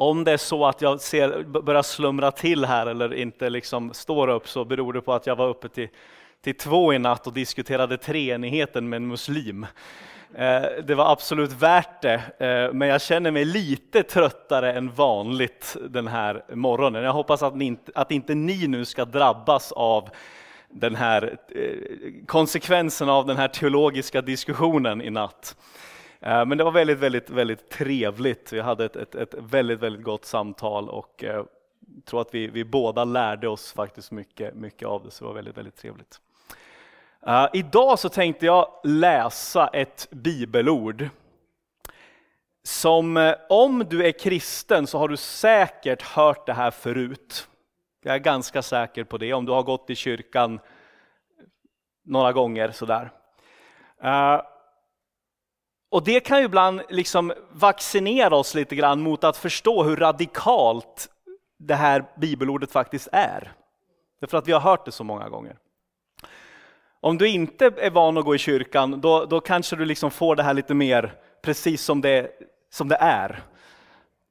Om det är så att jag ser, börjar slumra till här eller inte liksom står upp så beror det på att jag var uppe till, till två i natt och diskuterade treenigheten med en muslim. Eh, det var absolut värt det, eh, men jag känner mig lite tröttare än vanligt den här morgonen. Jag hoppas att, ni, att inte ni nu ska drabbas av den här eh, konsekvensen av den här teologiska diskussionen i natt. Eh, men det var väldigt, väldigt, väldigt trevligt. Vi hade ett, ett, ett väldigt, väldigt gott samtal och eh, tror att vi, vi båda lärde oss faktiskt mycket, mycket av det, så det var väldigt, väldigt trevligt. Uh, idag så tänkte jag läsa ett bibelord. Som om du är kristen så har du säkert hört det här förut. Jag är ganska säker på det, om du har gått i kyrkan några gånger sådär. Uh, och det kan ju ibland liksom vaccinera oss lite grann mot att förstå hur radikalt det här bibelordet faktiskt är. Därför att vi har hört det så många gånger. Om du inte är van att gå i kyrkan, då, då kanske du liksom får det här lite mer precis som det, som det är.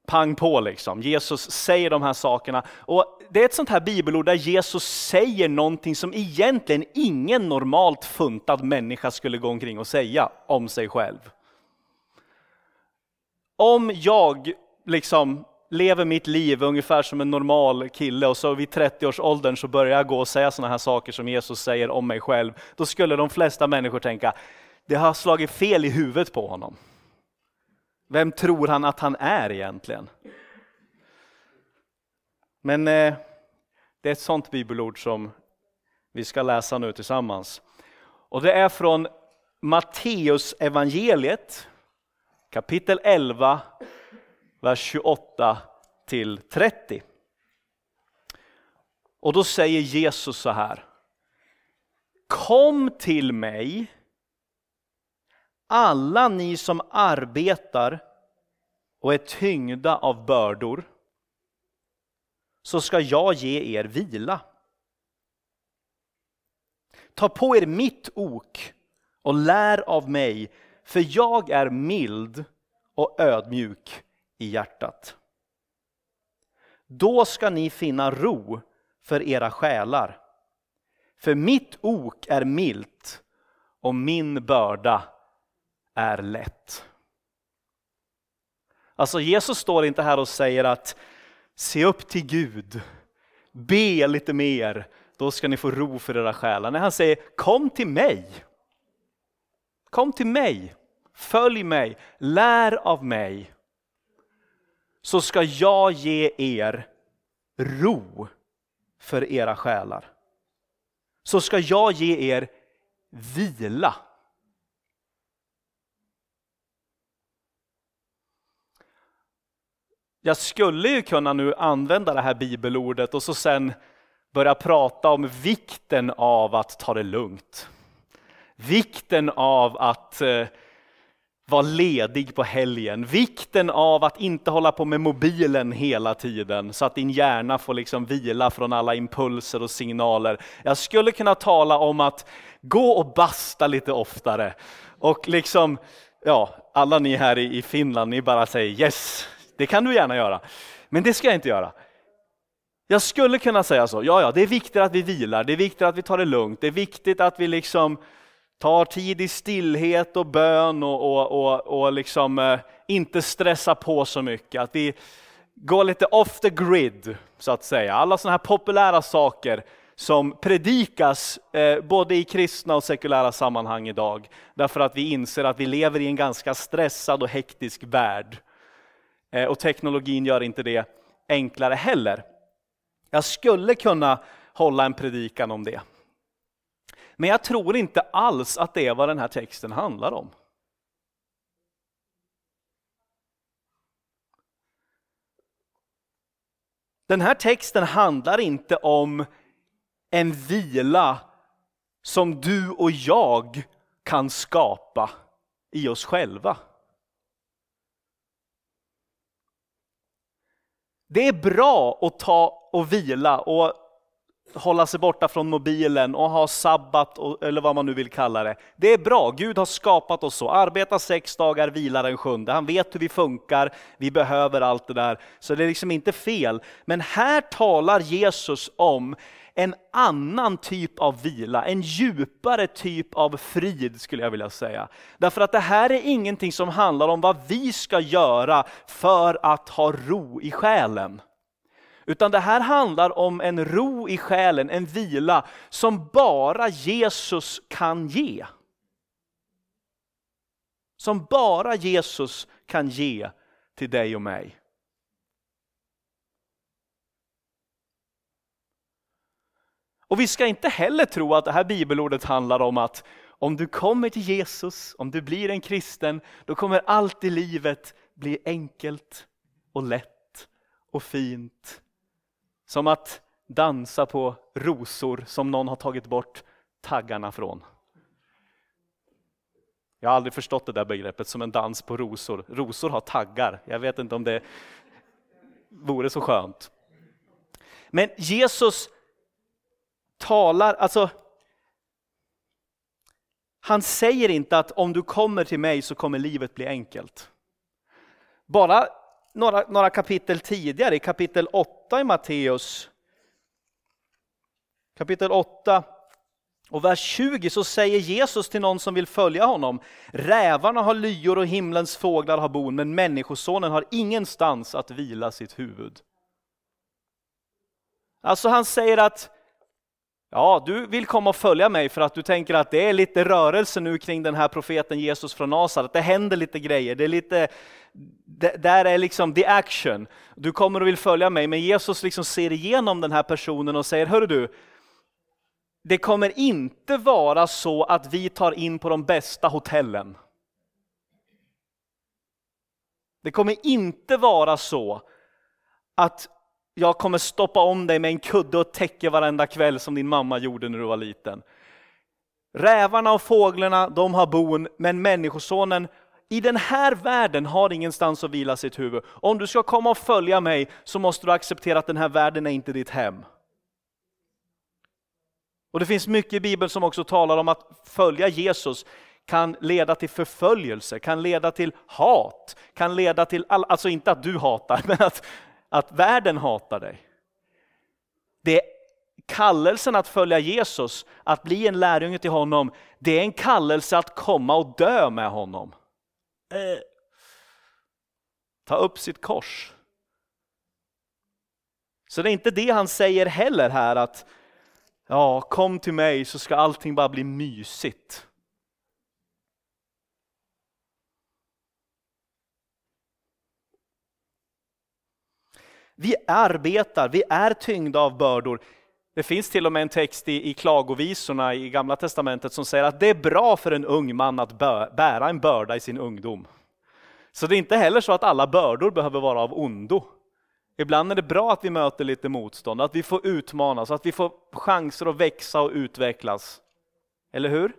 Pang på liksom. Jesus säger de här sakerna. Och det är ett sånt här bibelord där Jesus säger någonting som egentligen ingen normalt funtad människa skulle gå omkring och säga om sig själv om jag liksom lever mitt liv ungefär som en normal kille och så vid 30-årsåldern så börjar jag gå och säga sådana här saker som Jesus säger om mig själv, då skulle de flesta människor tänka, det har slagit fel i huvudet på honom. Vem tror han att han är egentligen? Men eh, det är ett sånt bibelord som vi ska läsa nu tillsammans. Och det är från Matteus evangeliet kapitel 11, vers 28 till 30. Och då säger Jesus så här. Kom till mig, alla ni som arbetar och är tyngda av bördor, så ska jag ge er vila. Ta på er mitt ok och lär av mig, för jag är mild och ödmjuk i hjärtat. Då ska ni finna ro för era själar. För mitt ok är milt och min börda är lätt. Alltså Jesus står inte här och säger att se upp till Gud, be lite mer, då ska ni få ro för era själar. Nej, han säger kom till mig. Kom till mig. Följ mig, lär av mig, så ska jag ge er ro för era själar. Så ska jag ge er vila. Jag skulle ju kunna nu använda det här bibelordet och så sen börja prata om vikten av att ta det lugnt. Vikten av att eh, vara ledig på helgen, vikten av att inte hålla på med mobilen hela tiden så att din hjärna får liksom vila från alla impulser och signaler. Jag skulle kunna tala om att gå och basta lite oftare och liksom, ja, alla ni här i Finland, ni bara säger yes, det kan du gärna göra. Men det ska jag inte göra. Jag skulle kunna säga så, ja, ja, det är viktigt att vi vilar, det är viktigt att vi tar det lugnt, det är viktigt att vi liksom tar tid i stillhet och bön och, och, och, och liksom, eh, inte stressa på så mycket. Att vi går lite off the grid, så att säga. Alla sådana här populära saker som predikas eh, både i kristna och sekulära sammanhang idag. Därför att vi inser att vi lever i en ganska stressad och hektisk värld. Eh, och teknologin gör inte det enklare heller. Jag skulle kunna hålla en predikan om det. Men jag tror inte alls att det är vad den här texten handlar om. Den här texten handlar inte om en vila som du och jag kan skapa i oss själva. Det är bra att ta och vila och hålla sig borta från mobilen och ha sabbat, eller vad man nu vill kalla det. Det är bra, Gud har skapat oss så. Arbeta sex dagar, vila den sjunde. Han vet hur vi funkar, vi behöver allt det där. Så det är liksom inte fel. Men här talar Jesus om en annan typ av vila, en djupare typ av frid skulle jag vilja säga. Därför att det här är ingenting som handlar om vad vi ska göra för att ha ro i själen. Utan det här handlar om en ro i själen, en vila som bara Jesus kan ge. Som bara Jesus kan ge till dig och mig. Och vi ska inte heller tro att det här bibelordet handlar om att om du kommer till Jesus, om du blir en kristen, då kommer allt i livet bli enkelt och lätt och fint som att dansa på rosor som någon har tagit bort taggarna från. Jag har aldrig förstått det där begreppet som en dans på rosor. Rosor har taggar. Jag vet inte om det vore så skönt. Men Jesus talar, alltså han säger inte att om du kommer till mig så kommer livet bli enkelt. Bara några, några kapitel tidigare, i kapitel 8 i Matteus, kapitel 8 och vers 20 så säger Jesus till någon som vill följa honom, rävarna har lyor och himlens fåglar har bon, men människosonen har ingenstans att vila sitt huvud. Alltså han säger att Ja, du vill komma och följa mig för att du tänker att det är lite rörelse nu kring den här profeten Jesus från Nasaret. Det händer lite grejer, det är lite, där är liksom the action. Du kommer och vill följa mig, men Jesus liksom ser igenom den här personen och säger, hörru du, det kommer inte vara så att vi tar in på de bästa hotellen. Det kommer inte vara så att jag kommer stoppa om dig med en kudde och täcke varenda kväll som din mamma gjorde när du var liten. Rävarna och fåglarna, de har bon, men människosonen i den här världen har ingenstans att vila sitt huvud. Om du ska komma och följa mig så måste du acceptera att den här världen är inte ditt hem. Och det finns mycket i Bibeln som också talar om att följa Jesus kan leda till förföljelse, kan leda till hat, kan leda till, all, alltså inte att du hatar, men att att världen hatar dig. Det är kallelsen att följa Jesus, att bli en lärjunge till honom, det är en kallelse att komma och dö med honom. Eh. Ta upp sitt kors. Så det är inte det han säger heller här att ja, kom till mig så ska allting bara bli mysigt. Vi arbetar, vi är tyngda av bördor. Det finns till och med en text i, i klagovisorna i Gamla Testamentet som säger att det är bra för en ung man att bö, bära en börda i sin ungdom. Så det är inte heller så att alla bördor behöver vara av ondo. Ibland är det bra att vi möter lite motstånd, att vi får utmanas, att vi får chanser att växa och utvecklas. Eller hur?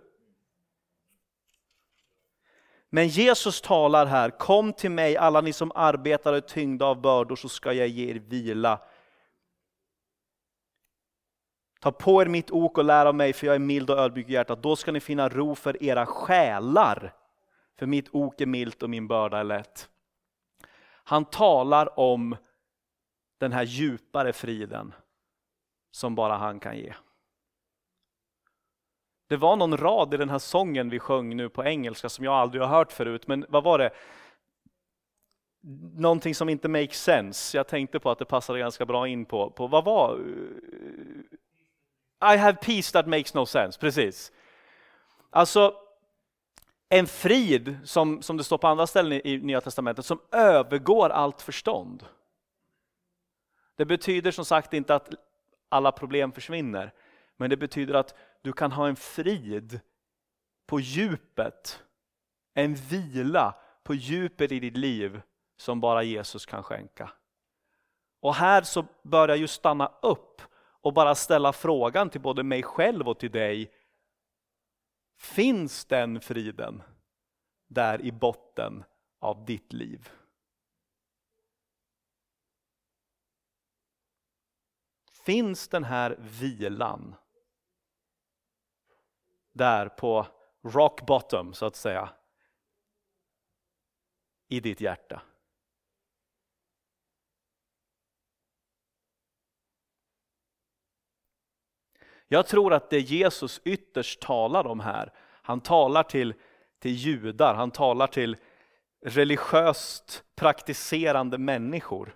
Men Jesus talar här, kom till mig alla ni som arbetar och är tyngda av bördor så ska jag ge er vila. Ta på er mitt ok och lär av mig för jag är mild och ödmjuk i hjärtat. Då ska ni finna ro för era själar. För mitt ok är milt och min börda är lätt. Han talar om den här djupare friden som bara han kan ge. Det var någon rad i den här sången vi sjöng nu på engelska som jag aldrig har hört förut, men vad var det? Någonting som inte makes sense. Jag tänkte på att det passade ganska bra in på, på vad var? Eh, I have peace that makes no sense, precis. Alltså, en frid, som, som det står på andra ställen i Nya Testamentet, som övergår allt förstånd. Det betyder som sagt inte att alla problem försvinner, men det betyder att du kan ha en frid på djupet, en vila på djupet i ditt liv som bara Jesus kan skänka. Och här så börjar jag ju stanna upp och bara ställa frågan till både mig själv och till dig. Finns den friden där i botten av ditt liv? Finns den här vilan där på rock bottom så att säga. I ditt hjärta. Jag tror att det Jesus ytterst talar om här, han talar till, till judar, han talar till religiöst praktiserande människor.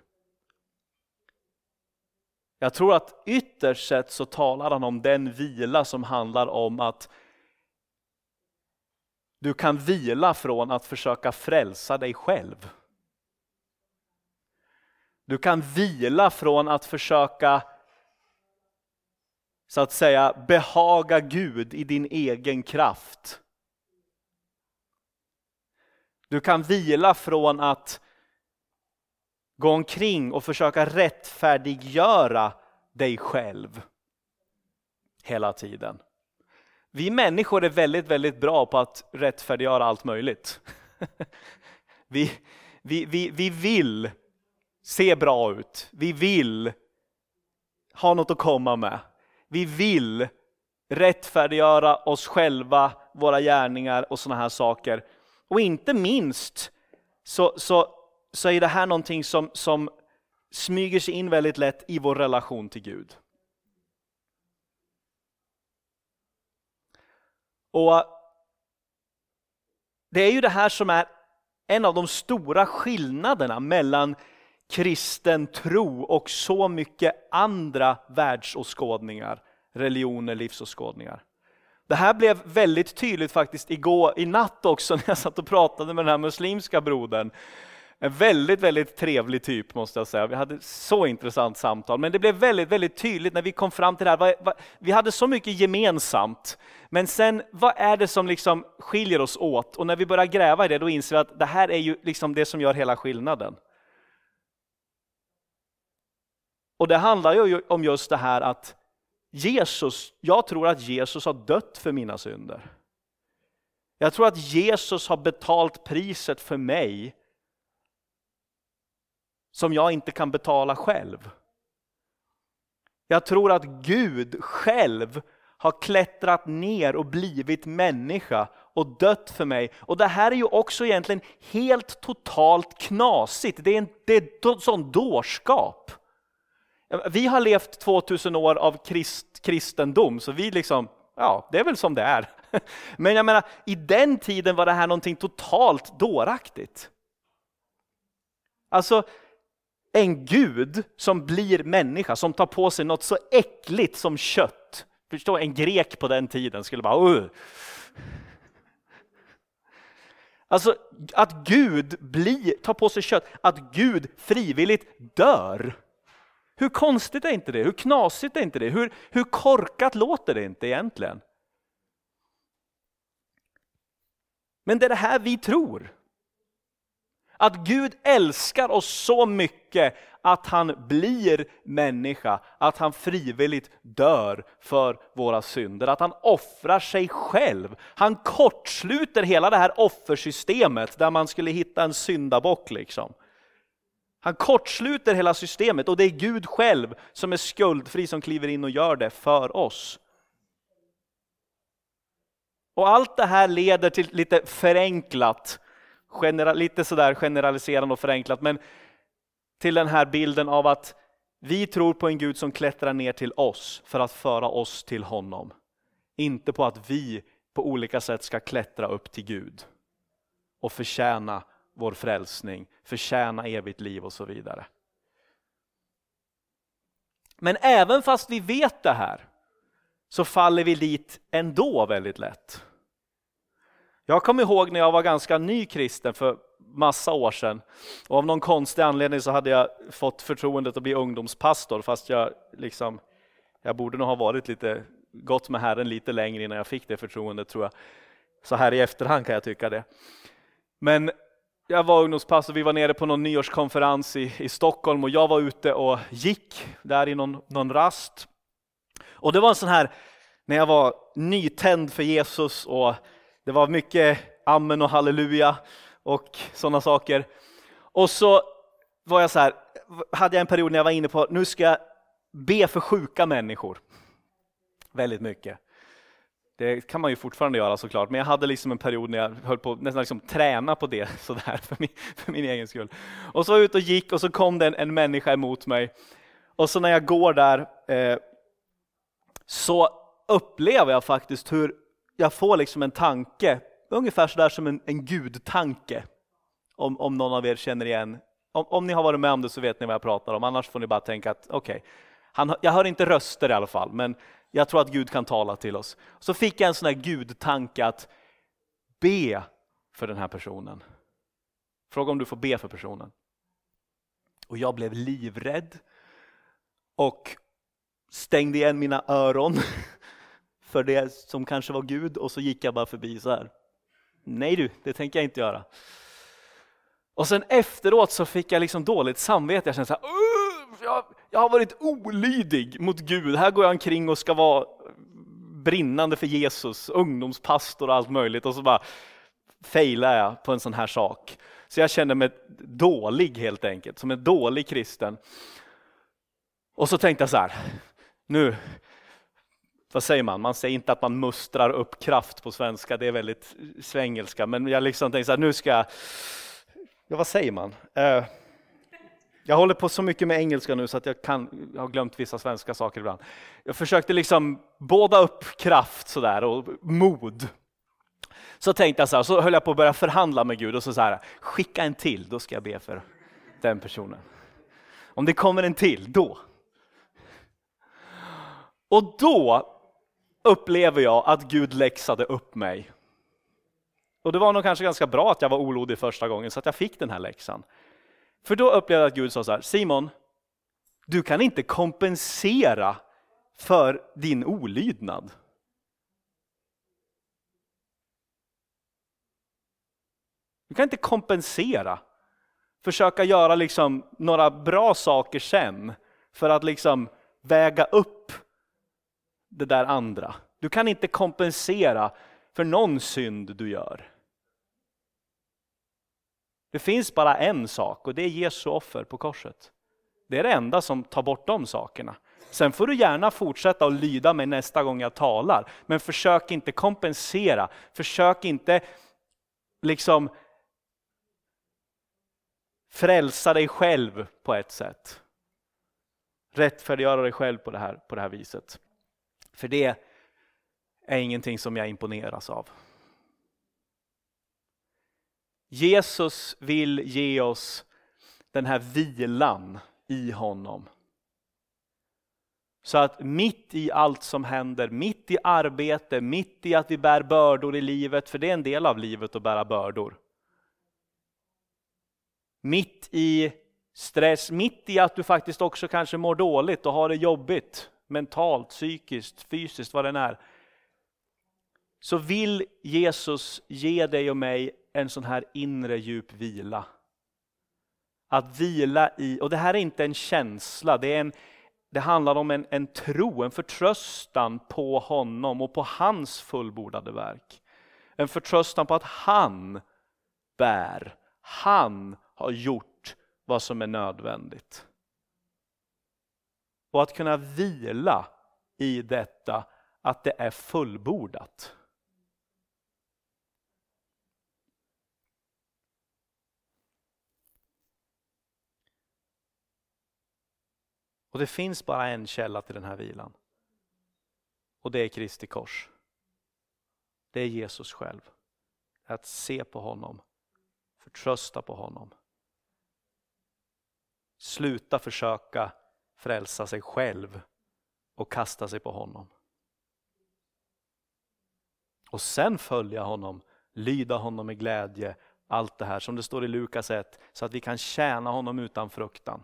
Jag tror att ytterst sett så talar han om den vila som handlar om att du kan vila från att försöka frälsa dig själv. Du kan vila från att försöka så att säga behaga Gud i din egen kraft. Du kan vila från att gå omkring och försöka rättfärdiggöra dig själv hela tiden. Vi människor är väldigt, väldigt bra på att rättfärdiggöra allt möjligt. vi, vi, vi, vi vill se bra ut, vi vill ha något att komma med. Vi vill rättfärdiggöra oss själva, våra gärningar och sådana här saker. Och inte minst så, så, så är det här någonting som, som smyger sig in väldigt lätt i vår relation till Gud. Och Det är ju det här som är en av de stora skillnaderna mellan kristen tro och så mycket andra världsåskådningar, religioner, livsåskådningar. Det här blev väldigt tydligt faktiskt igår, i natt också när jag satt och pratade med den här muslimska brodern. En väldigt, väldigt trevlig typ måste jag säga. Vi hade så intressant samtal. Men det blev väldigt, väldigt tydligt när vi kom fram till det här. Vi hade så mycket gemensamt. Men sen, vad är det som liksom skiljer oss åt? Och när vi börjar gräva i det, då inser vi att det här är ju liksom det som gör hela skillnaden. Och det handlar ju om just det här att Jesus, jag tror att Jesus har dött för mina synder. Jag tror att Jesus har betalt priset för mig som jag inte kan betala själv. Jag tror att Gud själv har klättrat ner och blivit människa och dött för mig. Och det här är ju också egentligen helt totalt knasigt. Det är en sån dårskap. Vi har levt 2000 år av krist, kristendom, så vi liksom, ja, det är väl som det är. Men jag menar, i den tiden var det här någonting totalt dåraktigt. Alltså, en gud som blir människa, som tar på sig något så äckligt som kött, Förstå, en grek på den tiden skulle bara uh. Alltså att Gud blir, tar på sig kött, att Gud frivilligt dör. Hur konstigt är inte det? Hur knasigt är inte det? Hur, hur korkat låter det inte egentligen? Men det är det här vi tror. Att Gud älskar oss så mycket att han blir människa, att han frivilligt dör för våra synder, att han offrar sig själv. Han kortsluter hela det här offersystemet där man skulle hitta en syndabock. Liksom. Han kortsluter hela systemet och det är Gud själv som är skuldfri som kliver in och gör det för oss. Och allt det här leder till lite förenklat, lite sådär generaliserande och förenklat, men till den här bilden av att vi tror på en Gud som klättrar ner till oss för att föra oss till honom. Inte på att vi på olika sätt ska klättra upp till Gud och förtjäna vår frälsning, förtjäna evigt liv och så vidare. Men även fast vi vet det här så faller vi dit ändå väldigt lätt. Jag kommer ihåg när jag var ganska ny kristen för massa år sedan. Och av någon konstig anledning så hade jag fått förtroendet att bli ungdomspastor, fast jag liksom, jag borde nog ha varit lite, gått med Herren lite längre innan jag fick det förtroendet tror jag. Så här i efterhand kan jag tycka det. Men jag var ungdomspastor, vi var nere på någon nyårskonferens i, i Stockholm och jag var ute och gick där i någon, någon rast. Och det var en sån här, när jag var nytänd för Jesus och det var mycket amen och halleluja och sådana saker. Och så var jag så här, hade jag en period när jag var inne på, nu ska jag be för sjuka människor. Väldigt mycket. Det kan man ju fortfarande göra såklart, men jag hade liksom en period när jag höll på nästan liksom träna på det sådär för min, för min egen skull. Och så var jag ute och gick och så kom det en, en människa emot mig. Och så när jag går där eh, så upplever jag faktiskt hur jag får liksom en tanke Ungefär sådär som en, en gudtanke, om, om någon av er känner igen. Om, om ni har varit med om det så vet ni vad jag pratar om, annars får ni bara tänka att okej, okay, jag hör inte röster i alla fall, men jag tror att Gud kan tala till oss. Så fick jag en sån här gudtanke att be för den här personen. Fråga om du får be för personen. Och jag blev livrädd och stängde igen mina öron för det som kanske var Gud och så gick jag bara förbi så här nej du, det tänker jag inte göra. Och sen efteråt så fick jag liksom dåligt samvete, jag kände så här, jag, jag har varit olydig mot Gud, här går jag omkring och ska vara brinnande för Jesus, ungdomspastor och allt möjligt och så bara failar jag på en sån här sak. Så jag kände mig dålig helt enkelt, som en dålig kristen. Och så tänkte jag så här, nu, vad säger man, man säger inte att man mustrar upp kraft på svenska, det är väldigt svengelska, men jag liksom tänkte så här, nu ska jag, ja vad säger man? Uh, jag håller på så mycket med engelska nu så att jag, kan, jag har glömt vissa svenska saker ibland. Jag försökte liksom båda upp kraft sådär och mod. Så tänkte jag så här, så höll jag på att börja förhandla med Gud och så, så här, skicka en till, då ska jag be för den personen. Om det kommer en till, då. Och då upplever jag att Gud läxade upp mig. Och det var nog kanske ganska bra att jag var olodig första gången så att jag fick den här läxan. För då upplevde jag att Gud sa så här, Simon, du kan inte kompensera för din olydnad. Du kan inte kompensera, försöka göra liksom några bra saker sen för att liksom väga upp det där andra. Du kan inte kompensera för någon synd du gör. Det finns bara en sak och det är Jesu offer på korset. Det är det enda som tar bort de sakerna. Sen får du gärna fortsätta att lyda mig nästa gång jag talar, men försök inte kompensera. Försök inte liksom frälsa dig själv på ett sätt. Rättfärdiggöra dig själv på det här, på det här viset. För det är ingenting som jag imponeras av. Jesus vill ge oss den här vilan i honom. Så att mitt i allt som händer, mitt i arbete, mitt i att vi bär bördor i livet, för det är en del av livet att bära bördor. Mitt i stress, mitt i att du faktiskt också kanske mår dåligt och har det jobbigt mentalt, psykiskt, fysiskt, vad den är. Så vill Jesus ge dig och mig en sån här inre djup vila. Att vila i, och det här är inte en känsla, det, är en, det handlar om en, en tro, en förtröstan på honom och på hans fullbordade verk. En förtröstan på att han bär, han har gjort vad som är nödvändigt och att kunna vila i detta att det är fullbordat. Och det finns bara en källa till den här vilan. Och det är Kristi kors. Det är Jesus själv. Att se på honom, förtrösta på honom. Sluta försöka frälsa sig själv och kasta sig på honom. Och sen följa honom, lyda honom med glädje, allt det här som det står i Lukas 1, så att vi kan tjäna honom utan fruktan.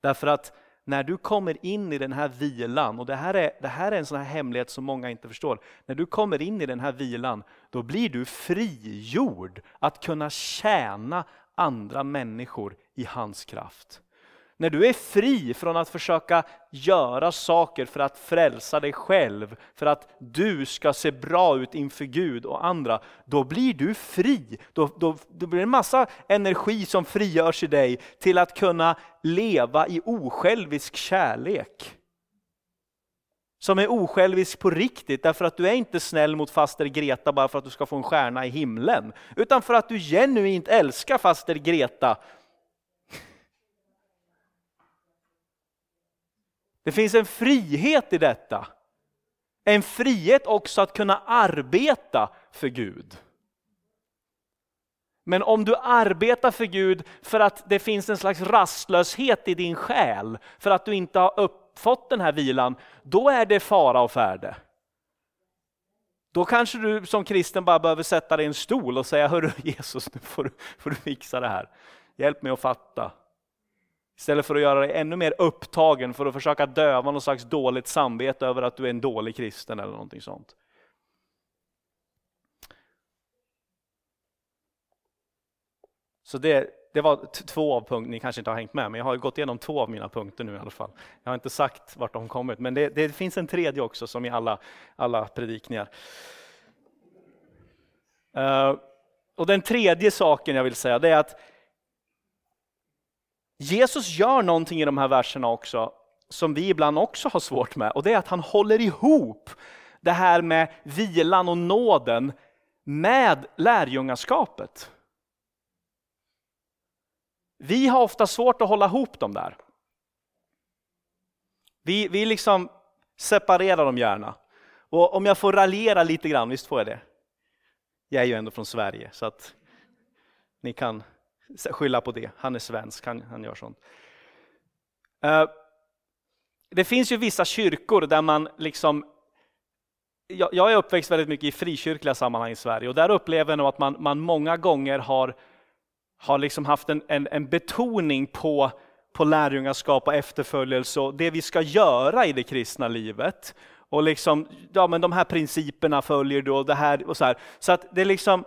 Därför att när du kommer in i den här vilan, och det här, är, det här är en sån här hemlighet som många inte förstår. När du kommer in i den här vilan, då blir du frigjord att kunna tjäna andra människor i hans kraft. När du är fri från att försöka göra saker för att frälsa dig själv, för att du ska se bra ut inför Gud och andra, då blir du fri. Då, då, då blir det en massa energi som frigörs i dig till att kunna leva i osjälvisk kärlek. Som är osjälvisk på riktigt, därför att du är inte snäll mot faster Greta bara för att du ska få en stjärna i himlen. Utan för att du genuint älskar faster Greta Det finns en frihet i detta. En frihet också att kunna arbeta för Gud. Men om du arbetar för Gud för att det finns en slags rastlöshet i din själ, för att du inte har fått den här vilan, då är det fara och färde. Då kanske du som kristen bara behöver sätta dig i en stol och säga, Hörru Jesus, nu får du, får du fixa det här. Hjälp mig att fatta. Istället för att göra dig ännu mer upptagen för att försöka döva något slags dåligt samvete över att du är en dålig kristen eller någonting sånt. Så det, det var två av punkterna, ni kanske inte har hängt med, men jag har gått igenom två av mina punkter nu i alla fall. Jag har inte sagt vart de kommit, men det, det finns en tredje också som i alla, alla predikningar. Uh, och den tredje saken jag vill säga, det är att Jesus gör någonting i de här verserna också, som vi ibland också har svårt med, och det är att han håller ihop det här med vilan och nåden med lärjungaskapet. Vi har ofta svårt att hålla ihop dem där. Vi, vi liksom separerar dem gärna. Och om jag får raljera lite grann, visst får jag det? Jag är ju ändå från Sverige, så att ni kan skylla på det. Han är svensk, han, han gör sånt. Eh, det finns ju vissa kyrkor där man liksom jag, jag är uppväxt väldigt mycket i frikyrkliga sammanhang i Sverige och där upplever jag nog att man, man många gånger har, har liksom haft en, en, en betoning på, på lärjungaskap och efterföljelse och det vi ska göra i det kristna livet. Och liksom, ja men de här principerna följer du och det här och så här. Så att det liksom,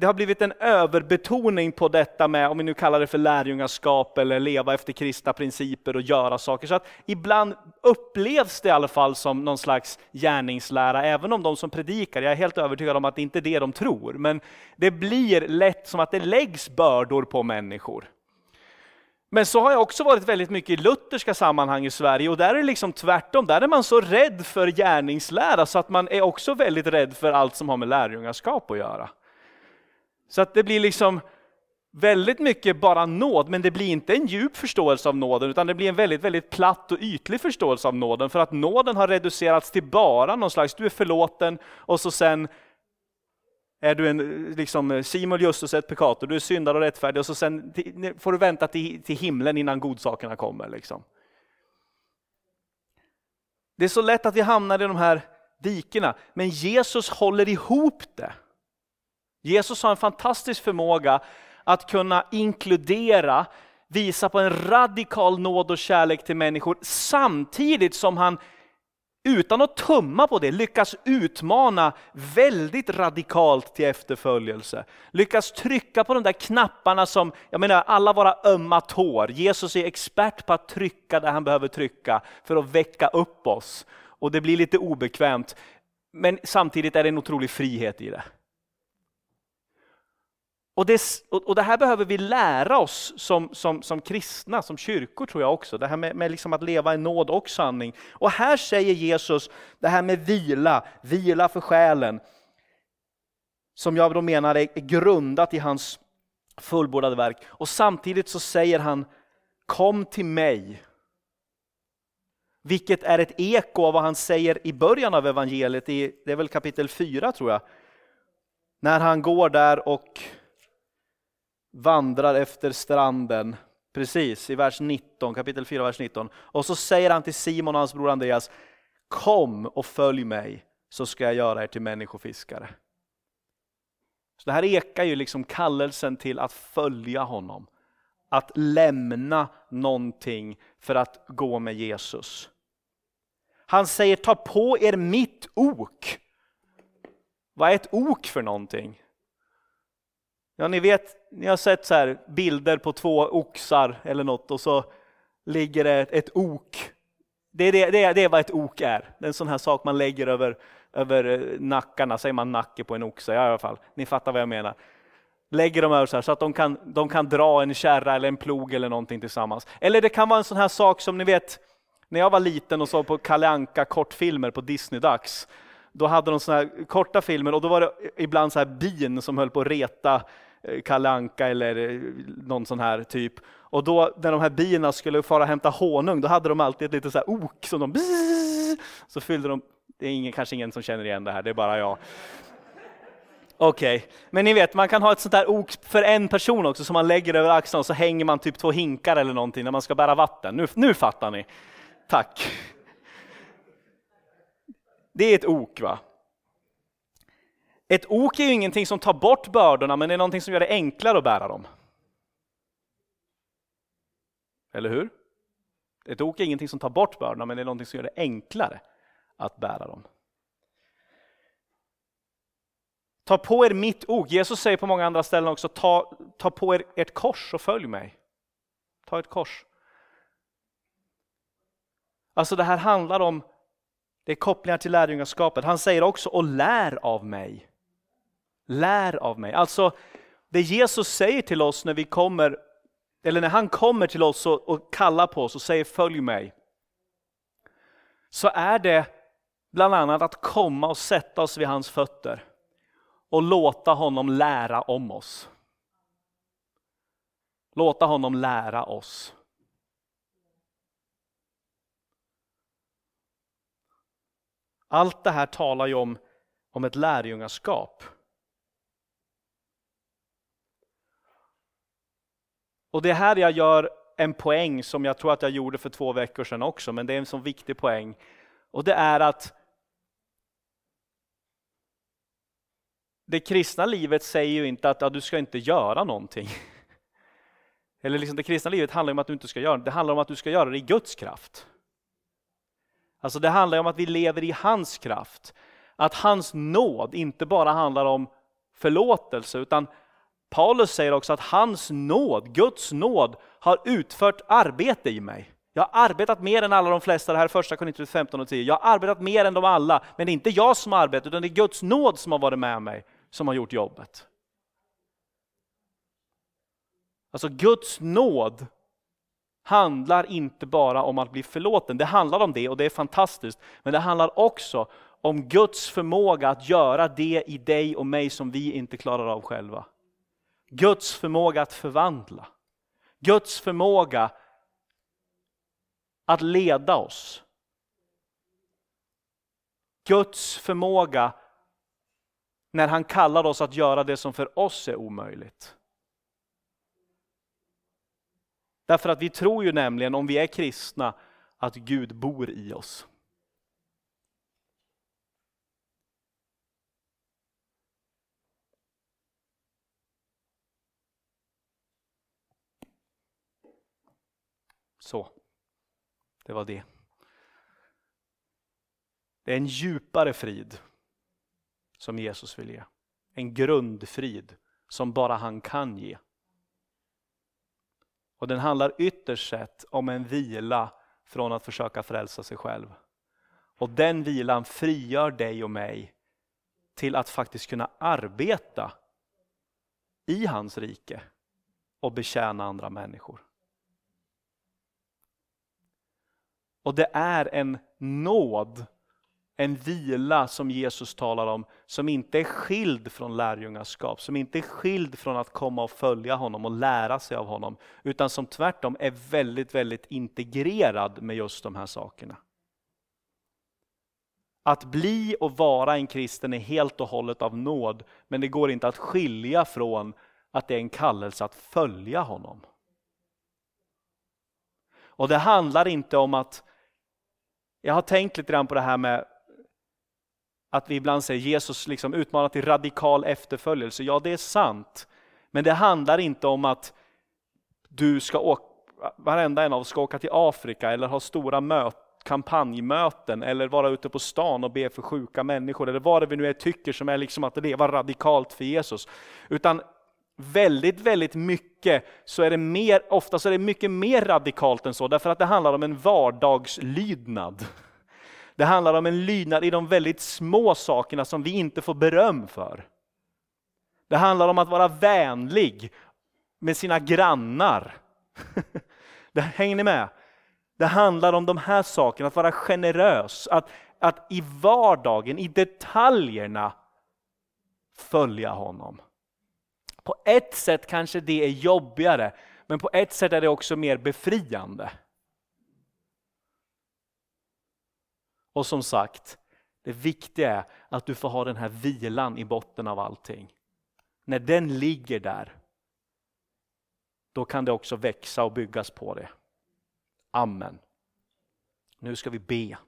det har blivit en överbetoning på detta med, om vi nu kallar det för lärjungaskap eller leva efter kristna principer och göra saker. Så att ibland upplevs det i alla fall som någon slags gärningslära, även om de som predikar, jag är helt övertygad om att det inte är det de tror, men det blir lätt som att det läggs bördor på människor. Men så har jag också varit väldigt mycket i lutherska sammanhang i Sverige och där är det liksom tvärtom. Där är man så rädd för gärningslära så att man är också väldigt rädd för allt som har med lärjungaskap att göra. Så att det blir liksom väldigt mycket bara nåd, men det blir inte en djup förståelse av nåden, utan det blir en väldigt, väldigt platt och ytlig förståelse av nåden, för att nåden har reducerats till bara någon slags, du är förlåten, och så sen är du en liksom, simul justus et peccator, du är syndare och rättfärdig, och så sen får du vänta till, till himlen innan godsakerna kommer. Liksom. Det är så lätt att vi hamnar i de här dikena, men Jesus håller ihop det. Jesus har en fantastisk förmåga att kunna inkludera, visa på en radikal nåd och kärlek till människor samtidigt som han utan att tumma på det lyckas utmana väldigt radikalt till efterföljelse. Lyckas trycka på de där knapparna som, jag menar alla våra ömma tår. Jesus är expert på att trycka där han behöver trycka för att väcka upp oss. Och det blir lite obekvämt, men samtidigt är det en otrolig frihet i det. Och det, och det, här behöver vi lära oss som, som, som kristna, som kyrkor tror jag också. Det här med, med liksom att leva i nåd och sanning. Och här säger Jesus det här med vila, vila för själen. Som jag då menar är grundat i hans fullbordade verk. Och samtidigt så säger han Kom till mig. Vilket är ett eko av vad han säger i början av evangeliet, i, det är väl kapitel 4 tror jag. När han går där och vandrar efter stranden, precis i vers 19, kapitel 4, vers 19. Och så säger han till Simon och hans bror Andreas, kom och följ mig så ska jag göra er till människofiskare. Så det här ekar ju liksom kallelsen till att följa honom. Att lämna någonting för att gå med Jesus. Han säger ta på er mitt ok. Vad är ett ok för någonting? Ja, ni vet, ni har sett så här bilder på två oxar eller något och så ligger det ett, ok. Det är, det, det, är, det är vad ett ok är. Det är en sån här sak man lägger över, över eh, nackarna, säger man nacke på en oxe? Ja, i alla fall, ni fattar vad jag menar. Lägger de över så här så att de kan, de kan dra en kärra eller en plog eller någonting tillsammans. Eller det kan vara en sån här sak som ni vet, när jag var liten och såg på Kalle Anka kortfilmer på Disney-dags, då hade de såna här korta filmer och då var det ibland så här bin som höll på att reta Eh, Kalanka eller eh, någon sån här typ. Och då när de här bina skulle fara och hämta honung, då hade de alltid ett litet så här ok som de bzzz, så fyllde de, det är ingen, kanske ingen som känner igen det här, det är bara jag. Okej, okay. men ni vet man kan ha ett sånt där ok för en person också som man lägger över axeln och så hänger man typ två hinkar eller någonting när man ska bära vatten. Nu, nu fattar ni. Tack. Det är ett ok va? Ett ok är ju ingenting som tar bort bördorna, men det är någonting som gör det enklare att bära dem. Eller hur? Ett ok är ingenting som tar bort bördorna, men det är någonting som gör det enklare att bära dem. Ta på er mitt ok. Jesus säger på många andra ställen också, ta, ta på er ert kors och följ mig. Ta ett kors. Alltså det här handlar om, det är kopplingar till lärjungaskapet. Han säger också, och lär av mig lär av mig. Alltså, det Jesus säger till oss när vi kommer, eller när han kommer till oss och, och kallar på oss och säger följ mig. Så är det bland annat att komma och sätta oss vid hans fötter och låta honom lära om oss. Låta honom lära oss. Allt det här talar ju om, om ett lärjungaskap. Och det är här jag gör en poäng som jag tror att jag gjorde för två veckor sedan också, men det är en så viktig poäng. Och det är att det kristna livet säger ju inte att ja, du ska inte göra någonting. Eller liksom det kristna livet handlar om att du inte ska göra det, handlar om att du ska göra det i Guds kraft. Alltså det handlar om att vi lever i hans kraft. Att hans nåd inte bara handlar om förlåtelse, utan Paulus säger också att hans nåd, Guds nåd, har utfört arbete i mig. Jag har arbetat mer än alla de flesta, det här är första Korinthierbrevet 15 och 10. Jag har arbetat mer än de alla, men det är inte jag som har arbetat, utan det är Guds nåd som har varit med mig, som har gjort jobbet. Alltså Guds nåd handlar inte bara om att bli förlåten. Det handlar om det och det är fantastiskt. Men det handlar också om Guds förmåga att göra det i dig och mig som vi inte klarar av själva. Guds förmåga att förvandla. Guds förmåga att leda oss. Guds förmåga när han kallar oss att göra det som för oss är omöjligt. Därför att vi tror ju nämligen, om vi är kristna, att Gud bor i oss. Så. Det var det. Det är en djupare frid som Jesus vill ge. En grundfrid som bara han kan ge. Och den handlar ytterst sett om en vila från att försöka frälsa sig själv. Och den vilan frigör dig och mig till att faktiskt kunna arbeta i hans rike och betjäna andra människor. Och det är en nåd, en vila som Jesus talar om, som inte är skild från lärjungaskap, som inte är skild från att komma och följa honom och lära sig av honom, utan som tvärtom är väldigt, väldigt integrerad med just de här sakerna. Att bli och vara en kristen är helt och hållet av nåd, men det går inte att skilja från att det är en kallelse att följa honom. Och det handlar inte om att jag har tänkt lite grann på det här med att vi ibland säger Jesus liksom utmanar till radikal efterföljelse. Ja, det är sant. Men det handlar inte om att du ska åka, varenda en av oss ska åka till Afrika eller ha stora möt, kampanjmöten eller vara ute på stan och be för sjuka människor eller vad det vi nu är tycker som är liksom att leva radikalt för Jesus. Utan väldigt, väldigt mycket så är det mer, ofta så är det mycket mer radikalt än så, därför att det handlar om en vardagslydnad. Det handlar om en lydnad i de väldigt små sakerna som vi inte får beröm för. Det handlar om att vara vänlig med sina grannar. hänger ni med? Det handlar om de här sakerna, att vara generös, att, att i vardagen, i detaljerna följa honom. På ett sätt kanske det är jobbigare, men på ett sätt är det också mer befriande. Och som sagt, det viktiga är att du får ha den här vilan i botten av allting. När den ligger där, då kan det också växa och byggas på det. Amen. Nu ska vi be.